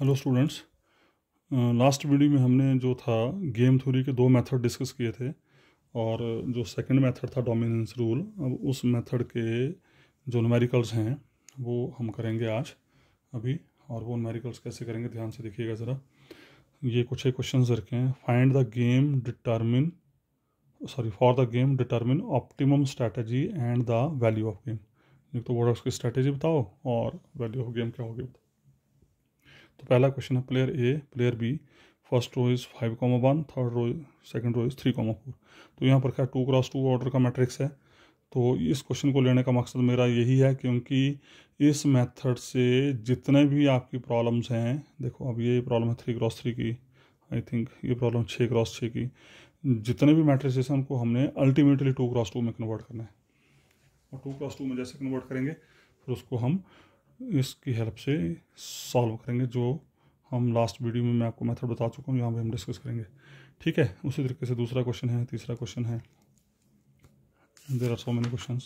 hello students last video में हमने जो था गेम थ्योरी के दो मेथड डिस्कस किए थे और जो सेकंड मेथड था डोमिनेंस रूल अब उस मेथड के जो नमेरिकल्स हैं वो हम करेंगे आज अभी और वो नमेरिकल्स कैसे करेंगे ध्यान से देखिएगा ज़रा ये कुछ एक क्वेश्चन रखे हैं find the game determine sorry for the game determine optimum strategy and the value of game एक तो प्रोडक्ट्स की स्ट्रैटेजी बताओ और वैल्यू ऑफ गेम क्या होगी बताओ तो पहला क्वेश्चन है player A player B first row is five comma one third row second row is three comma four तो यहाँ पर क्या टू क्रॉस टू ऑर्डर का मैट्रिक्स है तो इस क्वेश्चन को लेने का मकसद मेरा यही है क्योंकि इस मेथड से जितने भी आपकी प्रॉब्लम्स हैं देखो अब ये प्रॉब्लम है थ्री क्रॉस थ्री की आई थिंक ये प्रॉब्लम छः क्रॉस छः की जितने भी मैट्रिक्स हैं उनको हमने अल्टीमेटली टू क्रॉस टू में कन्वर्ट करना है और टू क्रॉस टू में जैसे कन्वर्ट करेंगे फिर उसको हम इसकी हेल्प से सॉल्व करेंगे जो हम लास्ट वीडियो में मैं आपको मेथड बता चुका हूँ यहाँ पे हम डिस्कस करेंगे ठीक है उसी तरीके से दूसरा क्वेश्चन है तीसरा क्वेश्चन है there are so many question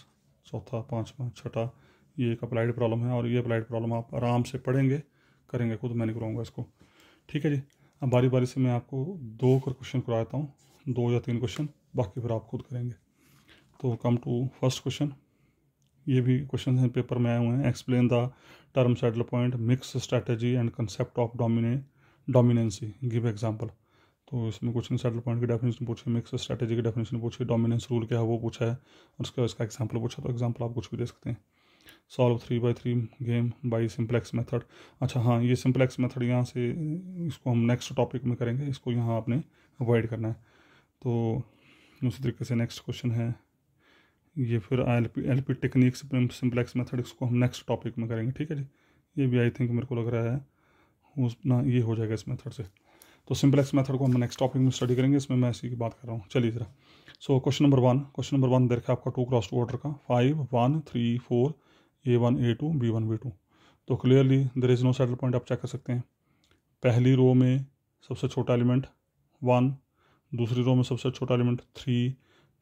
चौथा पाँचवा छठा ये एक अप्लाइड प्रॉब्लम है और ये अप्लाइड प्रॉब्लम आप आराम से पढ़ेंगे करेंगे खुद मैं नहीं कराऊंगा इसको ठीक है जी अब बारी बारी से मैं आपको दो कर क्वेश्चन कराता हूँ दो या तीन क्वेश्चन बाकी फिर आप खुद करेंगे तो कम टू फर्स्ट क्वेश्चन ये भी क्वेश्चन हैं पेपर में आए हुए हैं explain the term saddle point mix strategy and concept of domine dominancy give example तो इसमें क्वेश्चन सेटल पॉइंट की डेफिनेशन पूछी मिक्स स्ट्रैटेजी की डेफिनेशन पूछी डोमिनेंस रूल क्या है वो पूछा है और उसके इसका एग्जाम्पल पूछा तो एग्जाम्पल आप कुछ भी दे सकते हैं solve three by three game by simplex method अच्छा हाँ ये सिंप्लेक्स मेथड यहाँ से इसको हम नेक्स्ट टॉपिक में करेंगे इसको यहाँ आपने अवॉइड करना है तो उसी तरीके से नेक्स्ट क्वेश्चन है ये फिर L P L P techniques simplex method इसको हम नेक्स्ट टॉपिक में करेंगे ठीक है जी ये भी आई थिंक मेरे को लग रहा है उस ना ये हो जाएगा इस मेथड से तो सिम्प्लेक्स मेथड को हम नेक्स्ट टॉपिक में स्टडी करेंगे इसमें मैं इसी की बात कर रहा हूँ चलिए ज़रा so question number one question number one देखा आपका टू क्रॉस टू ऑर्डर का five one three four A one A two B one B two तो clearly there is no saddle point आप चेक कर सकते हैं पहली रो में सबसे छोटा एलिमेंट वन दूसरी रो में सबसे छोटा एलिमेंट थ्री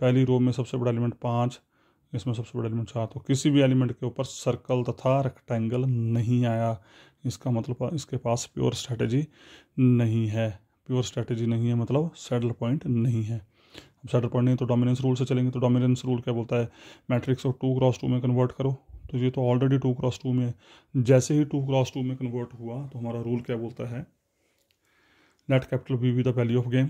पहली रो में सबसे बड़ा एलिमेंट पाँच इसमें सबसे बड़ा एलिमेंट सात तो किसी भी एलिमेंट के ऊपर सर्कल तथा रेक्टेंगल नहीं आया इसका मतलब इसके पास प्योर स्ट्रेटजी नहीं है प्योर स्ट्रेटजी नहीं है मतलब सेडल पॉइंट नहीं है अब सेडल पॉइंट नहीं तो डोमिनेंस रूल से चलेंगे तो डोमिनेंस रूल क्या बोलता है मैट्रिक्स को टू क्रॉस टू में कन्वर्ट करो तो ये तो ऑलरेडी टू क्रॉस टू में जैसे ही टू क्रॉस टू में कन्वर्ट हुआ तो हमारा रूल क्या बोलता है net capital V V the value of game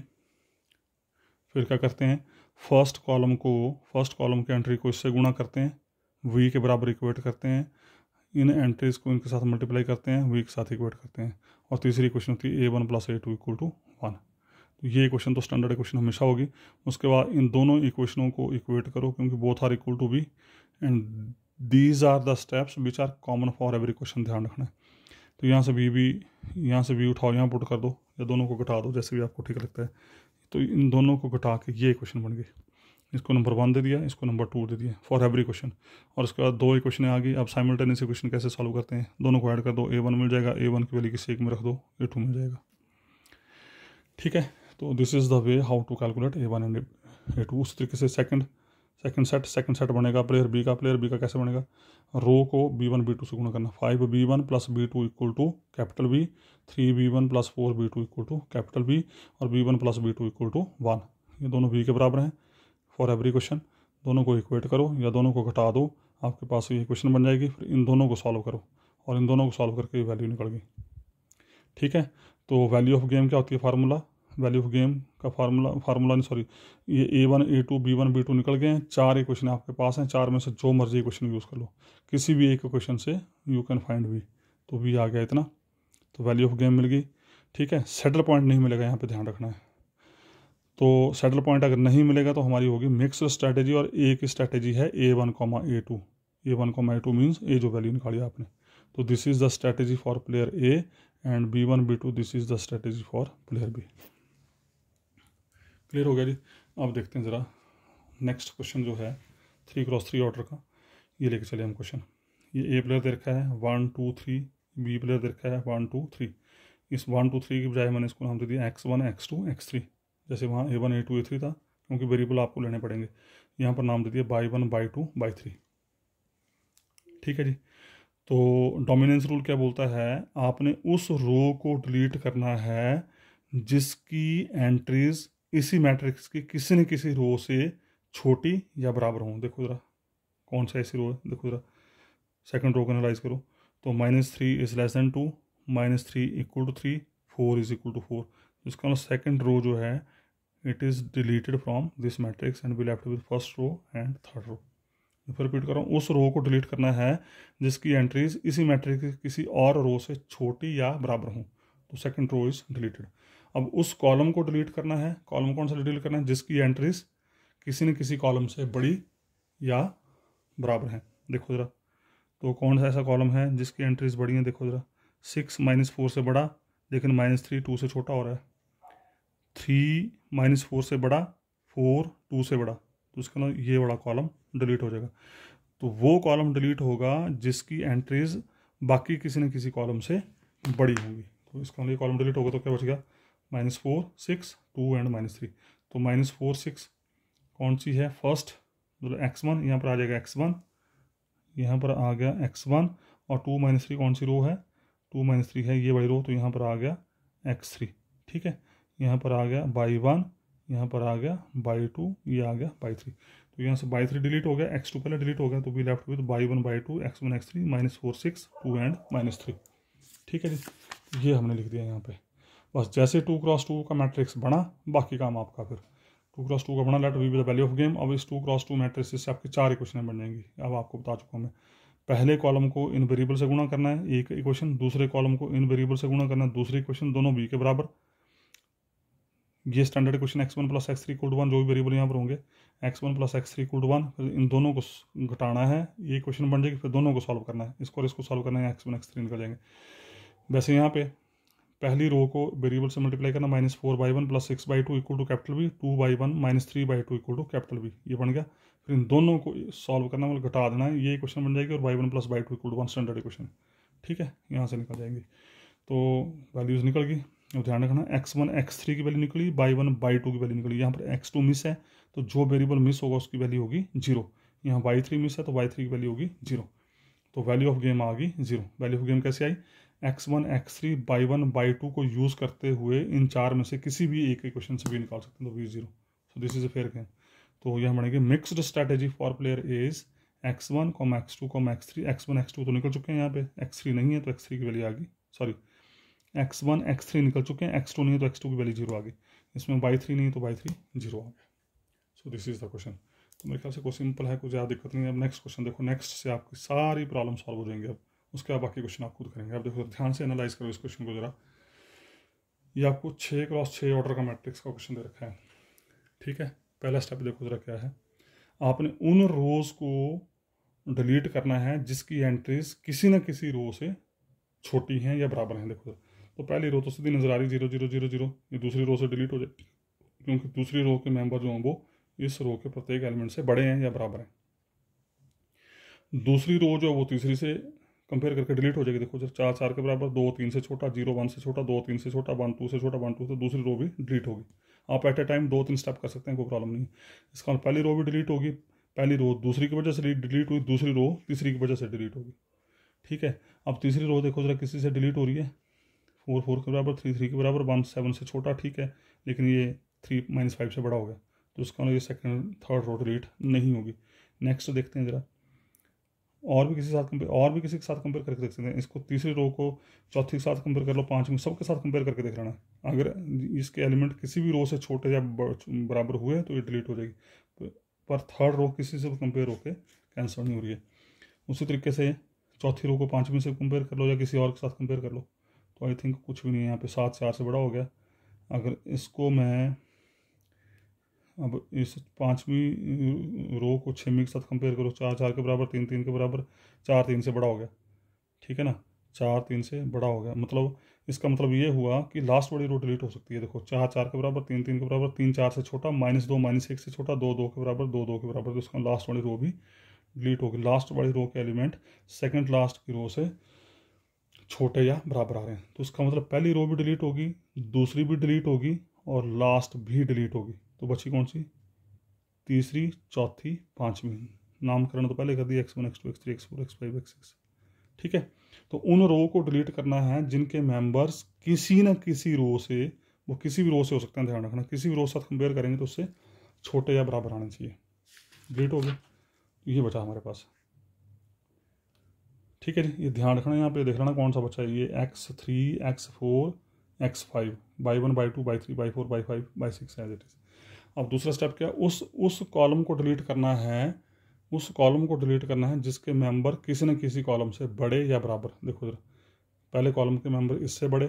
फिर क्या करते हैं फर्स्ट कॉलम को फर्स्ट कॉलम के एंट्री को इससे गुणा करते हैं वी के बराबर इक्वेट करते हैं इन एंट्रीज को इनके साथ मल्टीप्लाई करते हैं वी के साथ इक्वेट करते हैं और तीसरी क्वेश्चन होती है a one plus a two equal to one तो ये क्वेश्चन तो स्टैंडर्ड क्वेश्चन हमेशा होगी उसके बाद इन दोनों इक्वेशनों को इक्वेट करो क्योंकि both are equal to be and these are the steps which are common for every question ध्यान रखना है तो यहाँ से वी भी यहाँ से वी उठाओ यहाँ पुट कर दो या दोनों को घटा दो जैसे भी आपको ठीक लगता है तो इन दोनों को घटा के ये क्वेश्चन बन गए इसको नंबर वन दे दिया इसको नंबर टू दे दिया फॉर एवरी क्वेश्चन और उसके बाद दो ही क्वेश्चन आ गई आप साइमल्टेनियस क्वेश्चन कैसे सॉल्व करते हैं दोनों को ऐड कर दो ए वन मिल जाएगा ए वन की वैल्यू किसी एक में रख दो ए टू मिल जाएगा ठीक है तो this is the way how to calculate a one and a two उस तरीके से second second set second set बनेगा प्लेयर बी का प्लेयर बी का कैसे बनेगा रो को बी वन बी टू से गुणा करना five b one plus b two equal to capital B three b one plus four b two equal to capital B और b one plus b two equal to one ये दोनों B के बराबर हैं for every question दोनों को equate करो या दोनों को घटा दो आपके पास ये क्वेश्चन बन जाएगी फिर इन दोनों को सॉल्व करो और इन दोनों को सॉल्व करके वैल्यू निकल गई ठीक है तो वैल्यू ऑफ गेम क्या होती है फार्मूला वैल्यू ऑफ गेम का फार्मूला फार्मूला नहीं सॉरी ये a one A two B one B two निकल गए हैं चार ही क्वेश्चन आपके पास हैं चार में से जो मर्जी क्वेश्चन यूज़ कर लो किसी भी एक क्वेश्चन से यू कैन फाइंड वी तो वी आ गया इतना तो वैल्यू ऑफ गेम मिल गई ठीक है सेटल पॉइंट नहीं मिलेगा यहाँ पर ध्यान रखना है तो सेटल पॉइंट अगर नहीं मिलेगा तो हमारी होगी मिक्स स्ट्रैटेजी और ए की स्ट्रैटेजी है a one comma a two a one comma a two means a जो वैल्यू निकाली आपने तो this is the strategy for player A and b one B two this is the strategy for player B clear हो गया जी अब देखते हैं ज़रा नेक्स्ट क्वेश्चन जो है थ्री क्रॉस थ्री ऑर्डर का ये लेके चले हम क्वेश्चन ये ए प्लेयर दे रखा है one two three b player दे रखा है वन टू थ्री इस वन टू थ्री की बजाय मैंने इसको नाम दे दिया x one x two x three जैसे वहाँ a one A two a three था क्योंकि वेरिएबल आपको लेने पड़ेंगे यहाँ पर नाम दे दिया y one y two y three ठीक है जी तो डोमिनेंस रूल क्या बोलता है आपने उस रो को डिलीट करना है जिसकी एंट्रीज इसी मैट्रिक्स की किसी न किसी रो से छोटी या बराबर हों देखो ज़रा कौन सा ऐसी रो है देखो ज़रा सेकंड रो को एनालाइज करो तो minus three is less than two minus three equal to three four is equal to four इसका सेकेंड मतलब रो जो है it is deleted from this matrix and be left with first row and third row फिर repeat कर रहा हूँ उस रो को डिलीट करना है जिसकी एंट्रीज इसी मैट्रिक्स किसी और रो से छोटी या बराबर हों तो सेकेंड रो इज़ डिलीटेड अब उस कॉलम को डिलीट करना है कॉलम कौन सा डिलीट करना है जिसकी एंट्रीज किसी न किसी कॉलम से बड़ी या बराबर हैं देखो ज़रा तो कौन सा ऐसा कॉलम है जिसकी एंट्रीज बड़ी हैं देखो ज़रा सिक्स माइनस फोर से बड़ा लेकिन माइनस थ्री टू से छोटा हो रहा है थ्री माइनस फोर से बड़ा फोर टू से बड़ा तो उसके ना मतलब ये बड़ा कॉलम डिलीट हो जाएगा तो वो कॉलम डिलीट होगा जिसकी एंट्रीज बाकी किसी न किसी कॉलम से बड़ी होंगी तो इसका मतलब ये कॉलम डिलीट होगा तो क्या बच गया minus four six two and minus three तो माइनस फोर सिक्स कौन सी है फर्स्ट मतलब एक्स वन यहाँ पर आ जाएगा एक्स वन यहाँ पर आ गया एक्स वन और टू माइनस थ्री कौन सी रो है टू माइनस थ्री है ये वाली रो तो यहाँ पर आ गया एक्स थ्री ठीक है यहाँ पर आ गया बाई वन यहाँ पर आ गया बाई टू ये आ गया बाई थ्री तो यहाँ से बाई थ्री डिलीट हो गया एक्स टू पहले डिलीट हो गया तो we left with y one y two x one x three minus four six two and minus three ठीक है जी ये हमने लिख दिया यहाँ पे बस जैसे टू क्रॉस टू का मैट्रिक्स बना बाकी काम आपका फिर टू क्रॉस टू का बना let v with value of game अब इस टू क्रॉस टू मैट्रिक्स से आपकी चार इक्वेशन बन जाएंगी अब आपको बता चुका हूँ मैं पहले कॉलम को इन वेरिएबल से गुणा करना है एक इक्वेशन दूसरे कॉलम को इन वेरिएबल से गुणा करना है दूसरी इक्वेशन दोनों बी के बराबर ये standard question x one plus x three cold one जो भी वेरिएबल यहाँ पर होंगे x one plus x three cold one फिर इन दोनों को घटाना है ये क्वेश्चन बन जाएगी फिर दोनों को सॉल्व करना है इसको और इसको सॉल्व करना है एक्स वन एक्स थ्री निकल जाएंगे वैसे यहाँ पे पहली रो को वेरिएबल से मल्टीप्लाई करना minus four y one plus six y two equal to capital B two y one minus three y two equal to capital B ये बन गया फिर इन दोनों को सॉल्व करना मतलब घटा देना है ये क्वेश्चन बन जाएगी और y one plus y two equal to one standard equation ठीक है यहाँ से निकल जाएंगे तो वैल्यूज़ निकल गई अब ध्यान रखना एक्स वन एक्स थ्री की वैल्यू निकली बाई वन बाई टू की वैल्यू निकली यहाँ पर एक्स टू मिस है तो जो वेरिएबल मिस होगा उसकी वैल्यू होगी जीरो यहाँ बाई थ्री मिस है तो बाई थ्री की वैल्यू होगी जीरो तो वैल्यू ऑफ गेम आ गई जीरो वैल्यू ऑफ गेम कैसे आई x one x three y one y two को यूज़ करते हुए इन चार में से किसी भी एक इक्वेशन से भी निकाल सकते हैं तो v zero so this is a fair game तो यह बनेंगे mixed strategy for player is x one comma x two comma x three x one x two तो निकल चुके हैं यहाँ पे एक्स थ्री नहीं है तो एक्स थ्री की वैल्यू आ गई sorry x one x three निकल चुके हैं एक्स टू नहीं है तो एक्स टू की वैल्यू जीरो आ गई इसमें बाई थ्री नहीं है तो बाई थ्री जीरो आ गया so this is the question तो मेरे ख्याल से कोई सिंपल है कोई ज़्यादा दिक्कत नहीं है अब नेक्स्ट क्वेश्चन देखो नेक्स्ट से आपकी सारी प्रॉब्लम सॉल्व हो जाएंगे अब उसके बाद बाकी क्वेश्चन आप खुद करेंगे आप देखो ध्यान से एनालाइज करो इस क्वेश्चन को जरा ये आपको छः क्रॉस छः ऑर्डर का मैट्रिक्स का क्वेश्चन दे रखा है ठीक है पहला स्टेप देखो जरा क्या है आपने उन रोज़ को डिलीट करना है जिसकी एंट्रीज किसी न किसी रो से छोटी हैं या बराबर हैं देखो जरा तो पहली रो तो सीधी नज़र आ रही जीरो जीरो जीरो जीरो ये दूसरी रो से डिलीट हो जाएगी क्योंकि दूसरी रो के मेंबर जो हैं वो इस रो के प्रत्येक एलिमेंट से बड़े हैं या बराबर हैं दूसरी रो जो है वो तीसरी से कंपेयर करके डिलीट हो जाएगी देखो जब चार चार के बराबर दो तीन से छोटा जीरो वन से छोटा दो तीन से छोटा वन टू से छोटा वन टू तो दूसरी रो भी डिलीट होगी आप एट ए टाइम दो तीन स्टेप कर सकते हैं कोई प्रॉब्लम नहीं इसका मतलब पहली रो भी डिलीट होगी पहली रो दूसरी की वजह से डिलीट हुई दूसरी रो तीसरी की वजह से डिलीट होगी ठीक है अब तीसरी रो देखो जरा किसी से डिलीट हो रही है फोर फोर के बराबर थ्री थ्री के बराबर वन सेवन से छोटा ठीक है लेकिन ये थ्री माइनस फाइव से बड़ा हो गया तो उसका मतलब ये सेकेंड थर्ड रो डिलीट नहीं होगी नेक्स्ट देखते हैं ज़रा और भी किसी के साथ कंपेयर और भी किसी के साथ कंपेयर करके देख सकते हैं इसको तीसरे रो को चौथी के साथ कंपेयर कर लो पाँचवीं सबके साथ कंपेयर करके देख लेना अगर इसके एलिमेंट किसी भी रो से छोटे या बराबर हुए तो ये डिलीट हो जाएगी तो पर थर्ड रो किसी से कंपेयर होकर कैंसिल नहीं हो रही है उसी तरीके से चौथी रो को पाँचवीं से कंपेयर कर लो या किसी और के साथ कंपेयर कर लो तो आई थिंक कुछ भी नहीं है यहाँ पे सात चार से बड़ा हो गया अगर इसको मैं अब इस पाँचवीं रो को छवीं के साथ कंपेयर करो चार चार के बराबर तीन तीन के बराबर चार तीन से बड़ा हो गया ठीक है ना चार तीन से बड़ा हो गया मतलब इसका मतलब ये हुआ कि लास्ट वाली रो डिलीट हो सकती है देखो चार चार के बराबर तीन तीन के बराबर तीन चार से छोटा माइनस दो माइनस एक से छोटा दो दो के बराबर दो दो के बराबर तो इसका लास्ट वाली रो भी डिलीट होगी लास्ट वाली रो के एलिमेंट सेकंड लास्ट की रो से छोटे या बराबर आ रहे हैं तो इसका मतलब पहली रो भी डिलीट होगी दूसरी भी डिलीट होगी और लास्ट भी डिलीट होगी तो बची कौन सी तीसरी चौथी पाँचवीं नामकरण तो पहले कर दिया x one x two x three x four x five x six ठीक है तो उन रो को डिलीट करना है जिनके मेंबर्स किसी न किसी रो से वो किसी भी रो से हो सकते हैं ध्यान रखना किसी भी रो के साथ कंपेयर करेंगे तो उससे छोटे या बराबर आने चाहिए डिलीट हो गए तो ये बचा हमारे पास ठीक है जी ये ध्यान रखना यहाँ पे देख लेना कौन सा बच्चा है ये x three x four x five y one y two y three y four y five y six as it is अब दूसरा स्टेप क्या उस उस कॉलम को डिलीट करना है उस कॉलम को डिलीट करना है जिसके मेंबर किसी न किसी कॉलम से बड़े या बराबर देखो जरा पहले कॉलम के मेंबर इससे बड़े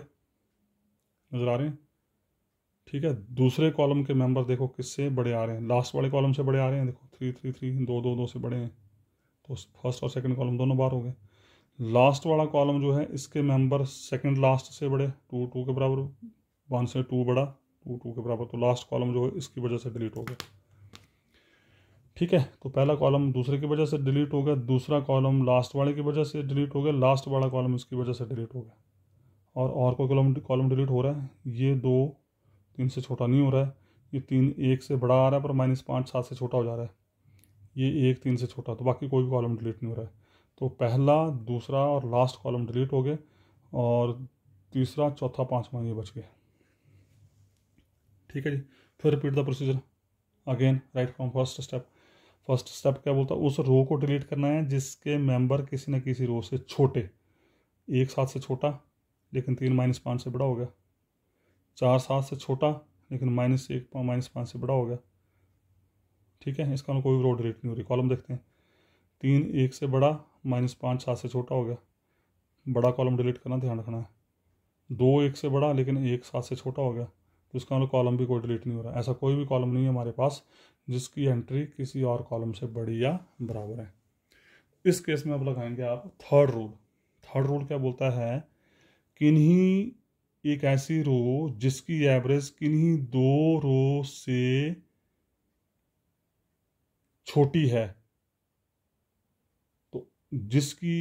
नज़र आ रहे हैं ठीक है दूसरे कॉलम के मेंबर देखो किससे बड़े आ रहे हैं लास्ट वाले कॉलम से बड़े आ रहे हैं देखो थ्री थ्री थ्री दो दो दो से बड़े हैं तो फर्स्ट और सेकंड कॉलम दोनों बार हो गए लास्ट वाला कॉलम जो है इसके मेंबर सेकंड लास्ट से बड़े टू टू के बराबर वन से टू बड़ा टू टू के बराबर तो लास्ट कॉलम जो है इसकी वजह से डिलीट हो गया ठीक है तो पहला कॉलम दूसरे की वजह से डिलीट हो गया दूसरा कॉलम लास्ट वाले की वजह से डिलीट हो गया लास्ट वाला कॉलम इसकी वजह से डिलीट हो गया और और कोई कॉलम कॉलम डिलीट हो रहा है ये दो तीन से छोटा नहीं हो रहा है ये तीन एक से बड़ा आ रहा है पर माइनस पाँच सात से छोटा हो जा रहा है ये एक तीन से छोटा तो बाकी कोई भी कॉलम डिलीट नहीं हो रहा है तो पहला दूसरा और लास्ट कॉलम डिलीट हो गए और तीसरा चौथा पाँचवा ये बच गया ठीक है जी फिर repeat the procedure again right from first step first step क्या बोलता है उस रो को डिलीट करना है जिसके मेंबर किसी न किसी रो से छोटे एक सात से छोटा लेकिन तीन माइनस पाँच से बड़ा हो गया चार सात से छोटा लेकिन माइनस एक माइनस पाँच से बड़ा हो गया ठीक है इसका कोई रो डिलीट नहीं हो रही कॉलम देखते हैं तीन एक से बड़ा माइनस पाँच सात से छोटा हो गया बड़ा कॉलम डिलीट करना ध्यान रखना है दो एक से बड़ा लेकिन एक सात से छोटा हो गया तो इसका मतलब कॉलम भी कोई डिलीट नहीं हो रहा ऐसा कोई भी कॉलम नहीं है हमारे पास जिसकी एंट्री किसी और कॉलम से बड़ी या बराबर है इस केस में अब लगाएंगे आप थर्ड रूल थर्ड रूल क्या बोलता है किन्हीं एक ऐसी रो जिसकी एवरेज किन्हीं दो रो से छोटी है तो जिसकी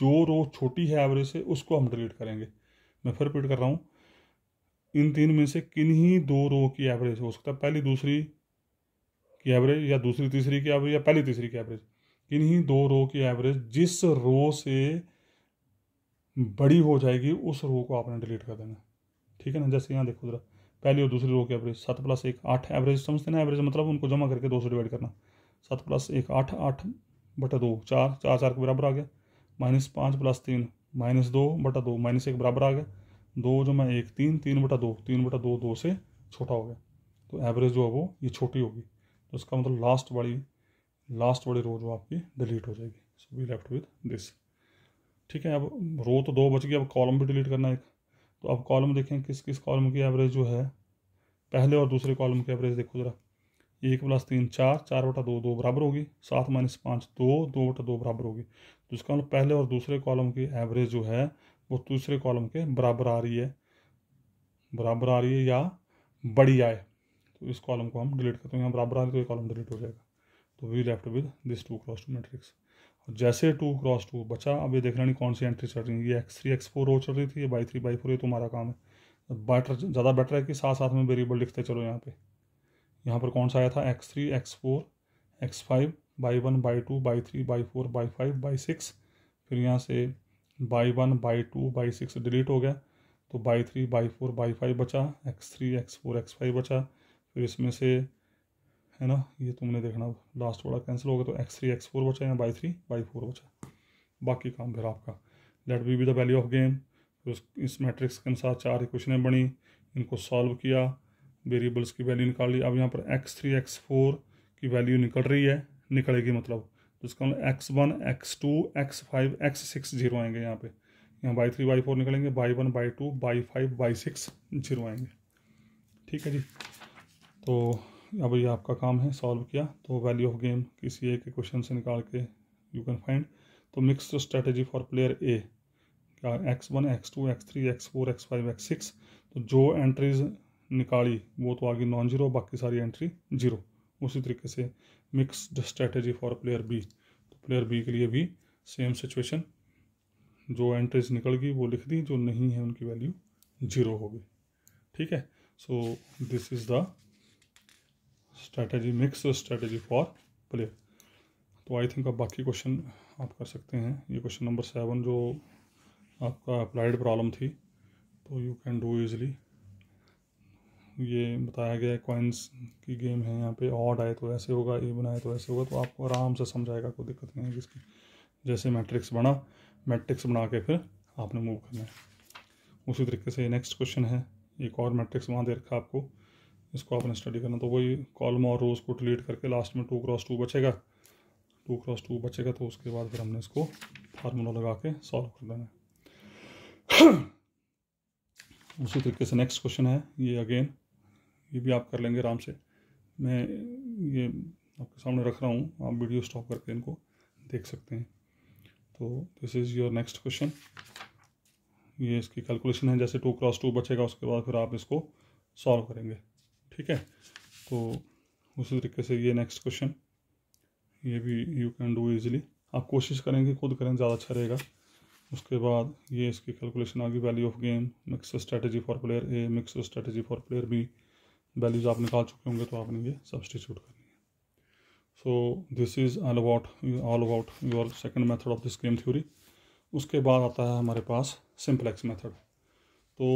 जो रो छोटी है एवरेज से उसको हम डिलीट करेंगे मैं फिर रिपीट कर रहा हूँ इन तीन में से किन्हीं दो रो की एवरेज हो सकता है पहली दूसरी की एवरेज या दूसरी तीसरी की एवरेज या पहली तीसरी की एवरेज किन्हीं दो रो की एवरेज जिस रो से बड़ी हो जाएगी उस रो को आपने डिलीट कर देना ठीक है ना जैसे यहाँ देखो जरा पहली और दूसरी रो की एवरेज सात प्लस एक आठ एवरेज समझते ना एवरेज मतलब उनको जमा करके दो सौ डिवाइड करना सात प्लस एक आठ आठ बटा दो चार चार चार के बराबर आ गया माइनस पाँच प्लस तीन माइनस दो बटा दो माइनस एक बराबर आ गया दो जो मैं एक तीन तीन बटा दो तीन बटा दो दो से छोटा हो गया तो एवरेज जो है वो ये छोटी होगी तो इसका मतलब लास्ट वाली लास्ट वाली रो जो आपकी डिलीट हो जाएगी so we left with this ठीक है अब रो तो दो बच गई अब कॉलम भी डिलीट करना है एक तो अब कॉलम देखें किस किस कॉलम की एवरेज जो है पहले और दूसरे कॉलम की एवरेज देखो ज़रा एक प्लस तीन चार चार बटा दो दो बराबर होगी सात माइनस पाँच दो दो बटा दो बराबर होगी तो इसका मतलब पहले और दूसरे कॉलम की एवरेज जो है वो दूसरे कॉलम के बराबर आ रही है बराबर आ रही है या बड़ी आए तो इस कॉलम को हम डिलीट करते हैं यहाँ बराबर आ रही है तो ये कॉलम डिलीट हो जाएगा तो we left with this two cross two matrix और जैसे टू क्रॉस टू बचा अब ये देखना नहीं कौन सी एंट्री चल रही है ये एक्स थ्री एक्स फोर हो चल रही थी ये बाई थ्री बाई फोर ये तुम्हारा तो काम है बेटर तो ज़्यादा बेटर है कि साथ साथ में वेरिएबल लिखते चलो यहाँ पे यहाँ पर कौन सा आया था x three x four x five y one y two y three y four y five y six फिर यहाँ से y one y two y six delete हो गया तो y three y four y five बचा x three x four x five बचा फिर इसमें से है ना ये तुमने देखना लास्ट वाला कैंसिल हो गया तो एक्स थ्री एक्स फोर बचा या बाई थ्री बाई फोर बचा बाकी काम फिर आपका let b be the value of game फिर उस इस मैट्रिक्स के अनुसार चार इक्वेशनें बनी इनको सॉल्व किया वेरिएबल्स की वैल्यू निकाल ली अब यहाँ पर एक्स थ्री एक्स फोर की वैल्यू निकल रही है निकलेगी मतलब जिसका x one x two x five x six zero आएंगे यहाँ पे यहाँ बाई थ्री बाई फोर निकलेंगे y one y two y five y six zero आएंगे ठीक है जी तो अब ये आपका काम है सॉल्व किया तो वैल्यू ऑफ गेम किसी एक क्वेश्चन से निकाल के यू कैन फाइंड तो mix strategy for player A क्या x one x two x three x four x five x six तो जो एंट्रीज निकाली वो तो आ गई नॉन जीरो बाकी सारी एंट्री जीरो उसी तरीके से mixed strategy for player B तो प्लेयर बी के लिए भी सेम सिचुएशन जो एंट्रीज निकल गई वो लिख दी जो नहीं है उनकी वैल्यू जीरो होगी ठीक है so this is the strategy mix strategy for player तो आई थिंक आप बाकी क्वेश्चन आप कर सकते हैं ये क्वेश्चन नंबर सेवन जो आपका अप्लाइड प्रॉब्लम थी तो यू कैन डू इजली ये बताया गया है कॉइन्स की गेम है यहाँ पे ऑड आए तो ऐसे होगा ई बनाए तो ऐसे होगा तो आपको आराम से समझाएगा कोई दिक्कत नहीं है इसकी जैसे मैट्रिक्स बना मैट्रिक्स बना के फिर आपने मूव करना है उसी तरीके से नेक्स्ट क्वेश्चन है एक और मैट्रिक्स वहाँ दे रखा आपको इसको आपने स्टडी करना तो वही कॉलम और रोज़ को डिलीट करके लास्ट में टू क्रॉस टू बचेगा टू क्रॉस टू बचेगा तो उसके बाद फिर हमने इसको फार्मूला लगा के सॉल्व कर देना है उसी तरीके से नेक्स्ट क्वेश्चन है ये अगेन ये भी आप कर लेंगे आराम से मैं ये आपके सामने रख रहा हूँ आप वीडियो स्टॉप करके इनको देख सकते हैं तो this is your next question ये इसकी कैलकुलेशन है जैसे टू क्रॉस टू बचेगा उसके बाद फिर आप इसको सॉल्व करेंगे ठीक है तो उसी तरीके से ये नेक्स्ट क्वेश्चन ये भी यू कैन डू इजीली आप कोशिश करेंगे खुद करें ज़्यादा अच्छा रहेगा उसके बाद ये इसकी कैलकुलेशन आ गई value of game mix strategy for player A mix strategy for player B values आप निकाल चुके होंगे तो आपने ये सब्सटीट्यूट करनी है so this is all about all about your second method of this game theory उसके बाद आता है हमारे पास सिंप्लेक्स मेथड तो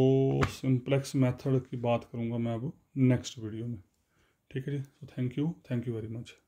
सिंप्लेक्स मेथड की बात करूँगा मैं अब नेक्स्ट वीडियो में ठीक है जी so thank you thank you very much